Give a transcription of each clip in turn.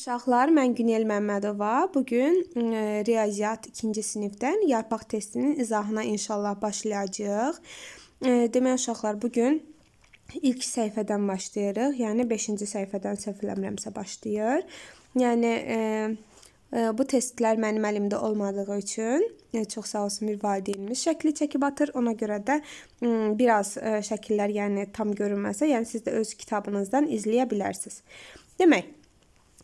Uşaqlar, mən Günel Məmmədova. Bu gün e, riyaziyyat 2-ci sinifdən yarpaq testinin izahına inşallah başlayacağıq. E, Demək uşaqlar, bu gün ilk səhifədən başlayırıq. Yəni 5-ci səhifədən səhv eləmirəmsə başlayır. Yəni e, bu testlər mənim əlimdə olmadığı üçün çox sağ olsun bir valideynimiz şəkli çəkib atır. Ona görə də biraz şəkillər yəni tam görünməsə, yəni siz də öz kitabınızdan izləyə bilərsiniz. Demək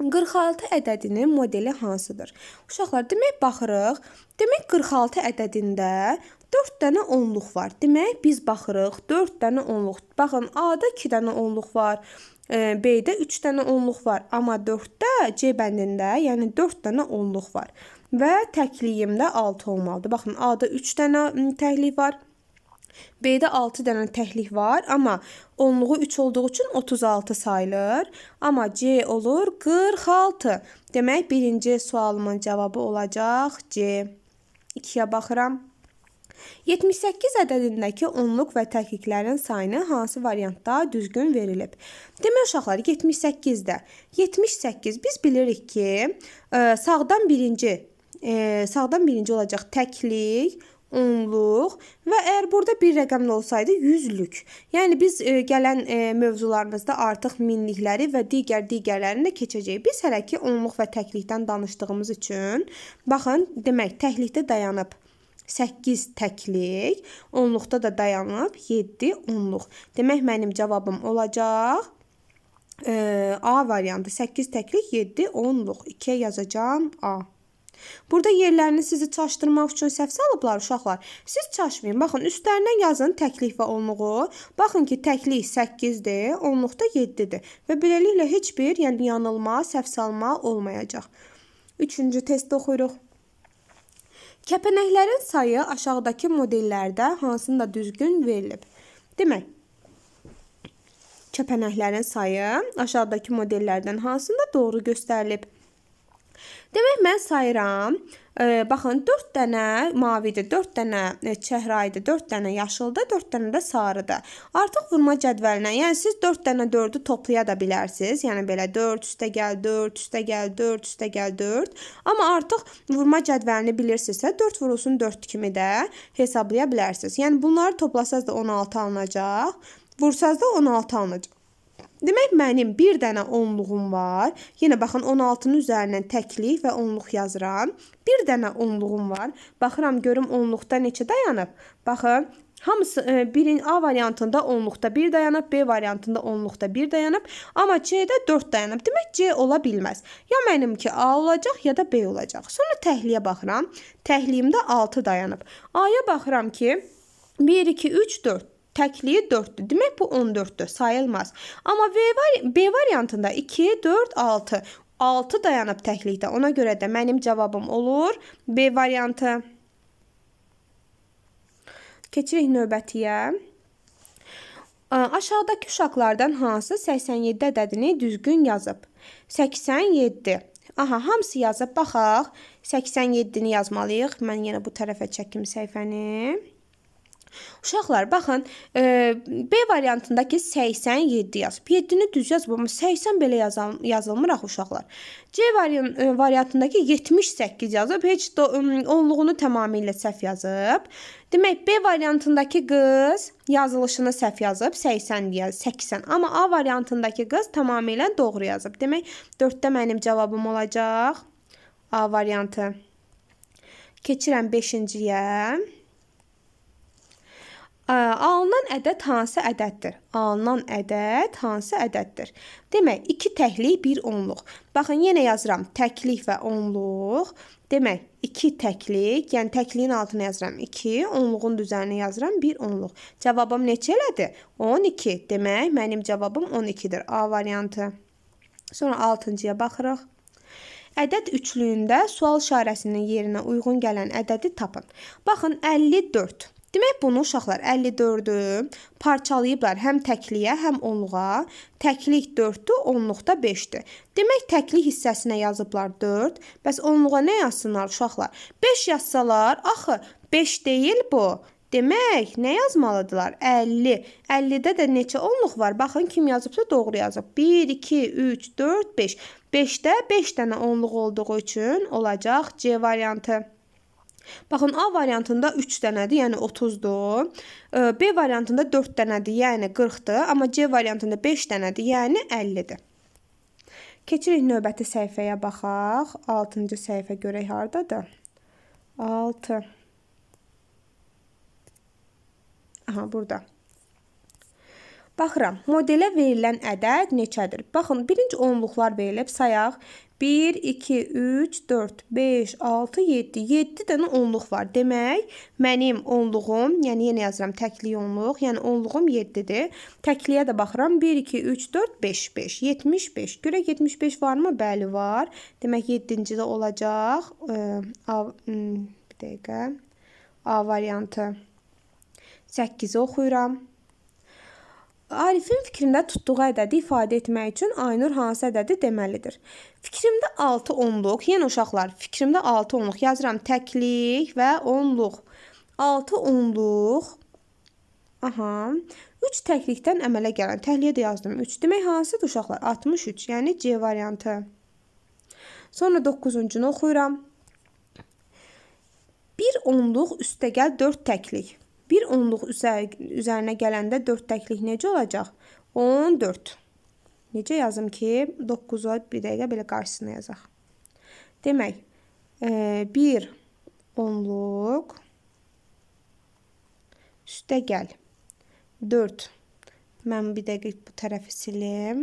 46 ədədinin modeli hansıdır? Uşaqlar, demək baxırıq. Demək 46 ədədində 4 dənə onluq var. Demək biz baxırıq 4 dənə onluq. Baxın, A-da 2 dənə onluq var. E, B-də 3 dənə onluq var, amma 4-də C bəndində, yəni 4 dənə onluq var. Və təkliyimdə 6 olmalıdır. Baxın, A-da 3 dənə təklik var. B-də 6 dənə təhlik var, amma onluğu 3 olduğu üçün 36 sayılır. Amma C olur 46. Demək, birinci sualımın cavabı olacaq C. 2-yə baxıram. 78 ədədindəki onluq və təkliklərin sayını hansı variantda düzgün verilib? Demək uşaqlar 78-də 78 biz bilirik ki, e, sağdan birinci e, sağdan birinci olacaq təklik, onluq və əgər burada bir rəqəmli olsaydı 100-lük. Yəni biz e, gələn e, mövzularımızda artıq minlikləri və digər digərlərini də keçəcəyik. Biz hələ ki onluq və təklikdən danışdığımız üçün baxın, demək təklikdə dayanıb 8 təklik, onluqda da dayanıb 7 onluq. Demək mənim cavabım olacaq e, A variantı 8 təklik 7 onluq. 2-yə yazacağam A. Burada yerlərini sizi çaşdırmaq üçün səhv salıblar uşaqlar. Siz çaşmayın. Baxın, üstlərindən yazın təklif və onluğu. Baxın ki, təklif 8-dir, onluq da 7-dir və beləliklə heç bir, yəni yanılma, səhv salma olmayacaq. 3-cü testdə oxuyuruq. Kəpənəklərin sayı aşağıdakı modellərdə hansında düzgün verilib? Demək, kəpənəklərin sayı aşağıdakı modellərdən hansında doğru göstərilib? Demək mən sayıram. E, baxın 4 dənə mavidir, 4 dənə e, çəhrayıdır, 4 dənə yaşıldır, 4 dənə də sarıdır. Artıq vurma cədvəlinə, yəni siz 4 dənə 4-ü toplaya da bilərsiniz. Yəni belə 4 üstə gəl 4, üstə gəl 4, üstə gəl 4. Amma artıq vurma cədvəlini bilirsinizsə 4 vurulsun 4 kimi də hesablaya bilərsiniz. Yəni bunları toplasaz da 16 alınacaq, vursaz da 16 alınacaq. Demək mənim bir dənə onluğum var. Yenə baxın 16-nın üzərindən təklik və onluq yazıram. Bir dənə onluğum var. Baxıram görüm onluqda neçə dayanıb. Baxın Hamısı e, birin A variantında onluqda 1 dayanıb, B variantında onluqda 1 dayanıb, amma C-də 4 dayanıb. Demək C ola bilməz. Ya mənimki A olacaq, ya da B olacaq. Sonra təhliyə baxıram. Təhliyimdə 6 dayanıb. A-ya baxıram ki 1 2 3 4 Təkliyi 4-dür. Demək bu 14-dür, sayılmaz. Amma B, vari B variantında 2, 4, 6. 6 dayanıb təklikdə. Ona görə də mənim cavabım olur B variantı. Keçirik növbətiyə. Aşağıdakı uşaqlardan hansı 87 ədədini düzgün yazıb? 87. Aha, hamısı yazıb. Baxaq. 87-ni yazmalıyıq. Mən yenə bu tərəfə çəkim səhifəni. Uşaqlar, baxın, e, B variantındakı 87 yaz. 7-ni düz yazmamı 80 belə yazam, yazılmır axı uşaqlar. C variant, e, variantındakı 78 yazıb, heç də onluğunu tamamilə səhv yazıb. Demək, B variantındakı qız yazılışını səhv yazıb, 80 yaz, 80. Amma A variantındakı qız tamamilə doğru yazıb. Demək, 4-də mənim cavabım olacaq A variantı. Keçirəm 5-ciyə. Alınan ədəd hansı ədəddir? Alınan ədəd hansı ədəddir? Demək, 2 təklik, 1 onluq. Baxın, yenə yazıram təklik və onluq. Demək, 2 təklik, yəni təkliyin altına yazıram 2, onluğun düzəninə yazıram 1 onluq. Cavabım neçə elədi? 12. Demək, mənim cavabım 12-dir. A variantı. Sonra 6-cıya baxırıq. Ədəd üçlüyündə sual işarəsinin yerinə uyğun gələn ədədi tapın. Baxın, 54. Demək bunu uşaqlar 54-ü parçalayıblar həm təkliyə, həm onluğa. Təklik 4-dür, onluqda 5-dir. Demək təklik hissəsinə yazıblar 4, bəs onluğa nə yazsınlar uşaqlar? 5 yazsalar, axı 5 deyil bu. Demək, nə yazmalıdılar? 50. 50-də də neçə onluq var? Baxın kim yazıbsa doğru yazıb. 1 2 3 4 5. 5-də 5 dənə onluq olduğu üçün olacaq C variantı. Baxın, A variantında 3 dənədir, yəni 30-dur. E, B variantında 4 dənədir, yəni 40-dır. Amma C variantında 5 dənədir, yəni 50-dir. Keçirik növbəti səhifəyə baxaq. 6-cı səhifə görək hardadır. 6. Aha, burada. Baxıram, modelə verilən ədəd neçədir? Baxın, birinci onluqlar verilib, sayaq. 1, 2, 3, 4, 5, 6, 7. 7 dənə onluq var. Demək, mənim onluğum, yəni yenə yazıram təkli onluq, yəni onluğum 7-dir. Təkliyə də baxıram. 1, 2, 3, 4, 5, 5. 75. Görə 75 varmı? Bəli, var. Demək, 7-ci də olacaq. A, bir dəqiqə. A variantı. 8-i oxuyuram. Arifin fikrində tutduğu ədədi ifadə etmək üçün Aynur hansı ədədi deməlidir? Fikrimdə 6 onluq, yenə uşaqlar, fikrimdə 6 onluq yazıram təklik və onluq. 6 onluq. Aha. 3 təklikdən əmələ gələn. Təhliyə də yazdım 3. Demək hansıdır uşaqlar? 63, yəni C variantı. Sonra 9-cunu oxuyuram. 1 onluq üstəgəl 4 təklik. Bir onluq üzərinə gələndə 4 təklik necə olacaq? 14. Necə yazım ki, 9-a bir dəqiqə belə qarşısına yazaq. Demək, 1 e, onluq üstə gəl. 4. Mən bir dəqiq bu tərəfi silim.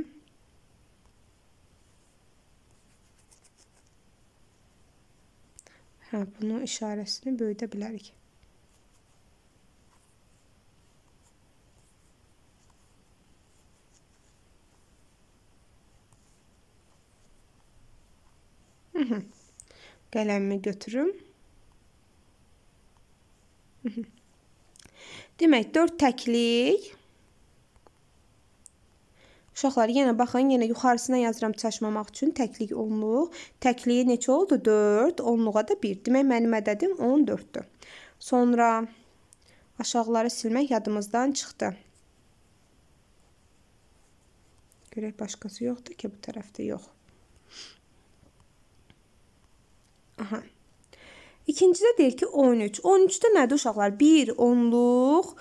Hə, bunun işarəsini böyüdə bilərik. qələmimi götürüm. Demək, 4 təklik. Uşaqlar, yenə baxın, yenə yuxarısına yazıram çaşmamaq üçün. Təklik 10-luq. Təkliyi neçə oldu? 4, 10-luğa da 1. Demək, mənim ədədim 14-dür. Sonra aşağıları silmək yadımızdan çıxdı. Görək, başqası yoxdur ki, bu tərəfdə yox. Aha. İkincidə deyir ki 13. 13-də nədir uşaqlar? 1 onluq.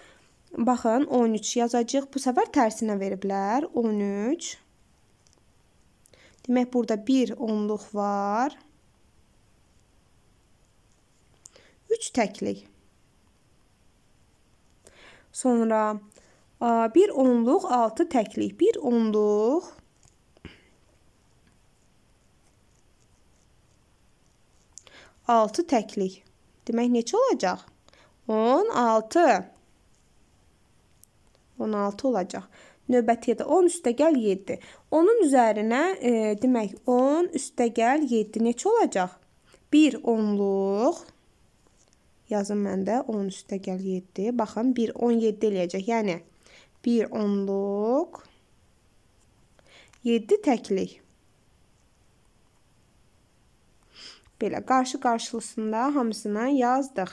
Baxın 13 yazacağıq. Bu səfər tərsinə veriblər. 13. Demək burada 1 onluq var. 3 təklik. Sonra 1 onluq 6 təklik. 1 onluq 6 təklik. Demək neçə olacaq? 16. 16 olacaq. Növbəti də 10 üstəgəl 7. Onun üzərinə e, demək 10 üstəgəl 7 neçə olacaq? 1 onluq yazın məndə 10 üstəgəl 7. Baxın 1 17 eləyəcək. Yəni 1 onluq 7 təklik. Belə qarşı qarşılısında hamısını yazdıq.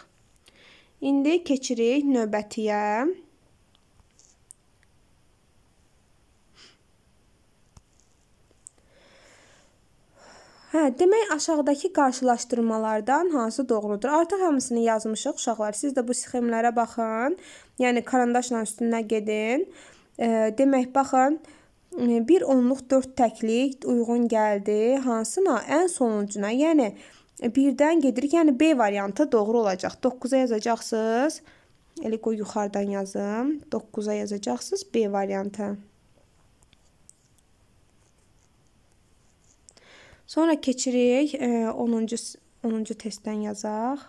İndi keçirik növbətiyə. Hə, demək aşağıdakı qarşılaşdırmalardan hansı doğrudur? Artıq hamısını yazmışıq uşaqlar. Siz də bu sxemlərə baxın. Yəni karandaşla üstünə gedin. E, demək baxın, bir onluq 4 təklik uyğun gəldi. Hansına? Ən sonuncuna. Yəni 1-dən e, gedirik. Yəni B variantı doğru olacaq. 9-a yazacaqsınız. Elə qoy yuxarıdan yazım. 9-a yazacaqsınız B variantı. Sonra keçirik 10-cu e, 10-cu testdən yazaq.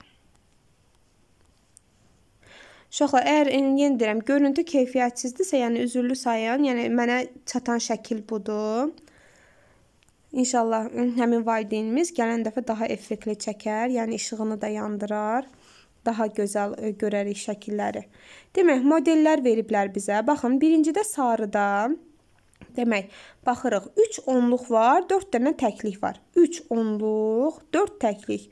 Uşaqlar, əgər e, yenə deyirəm, görüntü keyfiyyətsizdirsə, yəni üzürlü sayın, yəni mənə çatan şəkil budur. İnşallah həmin valideynimiz gələn dəfə daha effektli çəkər, yəni işığını da yandırar. Daha gözəl görərik şəkilləri. Demək, modellər veriblər bizə. Baxın, birincidə sarıda demək, baxırıq 3 onluq var, 4 dənə təklik var. 3 onluq, 4 təklik.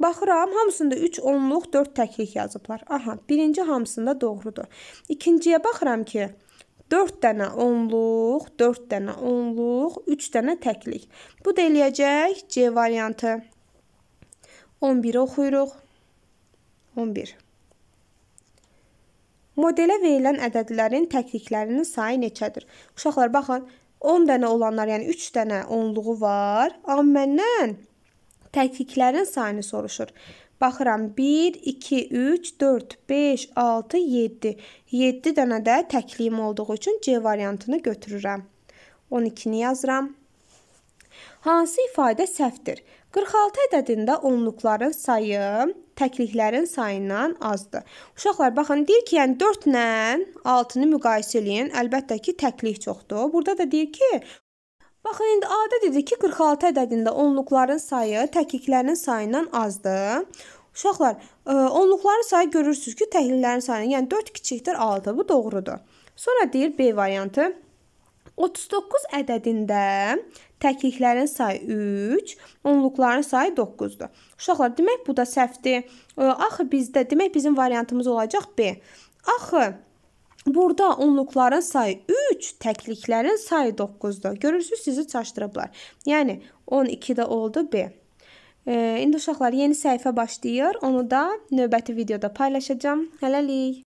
Baxıram, hamısında 3 onluq, 4 təklik yazıblar. Aha, birinci hamısında doğrudur. İkinciyə baxıram ki, 4 dənə onluq, 4 dənə onluq, 3 dənə təklik. Bu da eləyəcək C variantı. 11-i oxuyuruq. 11. Modelə verilən ədədlərin təkliklərinin sayı neçədir? Uşaqlar, baxın, 10 dənə olanlar, yəni 3 dənə onluğu var. Amma məndən Təkliklərin sayını soruşur. Baxıram 1, 2, 3, 4, 5, 6, 7. 7 dənə də təkliyim olduğu üçün C variantını götürürəm. 12-ni yazıram. Hansı ifadə səhvdir? 46 ədədində onluqların sayı təkliklərin sayından azdır. Uşaqlar baxın deyir ki, yəni 4 ilə 6-nı müqayisə eləyin. Əlbəttə ki, təklik çoxdur. Burada da deyir ki, Baxın, indi adət idi ki, 46 ədədində onluqların sayı təkliklərin sayından azdır. Uşaqlar, e, onluqların sayı görürsüz ki, təkliklərin sayı, yəni 4 kiçikdir 6, bu doğrudur. Sonra deyir B variantı. 39 ədədində təkliklərin sayı 3, onluqların sayı 9-dur. Uşaqlar, demək bu da səhvdir. E, axı bizdə, demək bizim variantımız olacaq B. Axı Burada onluqların sayı 3, təkliklərin sayı 9-dur. Görürsüz, sizi çaşdırıblar. Yəni 12-də oldu B. E, indi uşaqlar yeni səhifə başlayır. Onu da növbəti videoda paylaşacağam. Hələlik.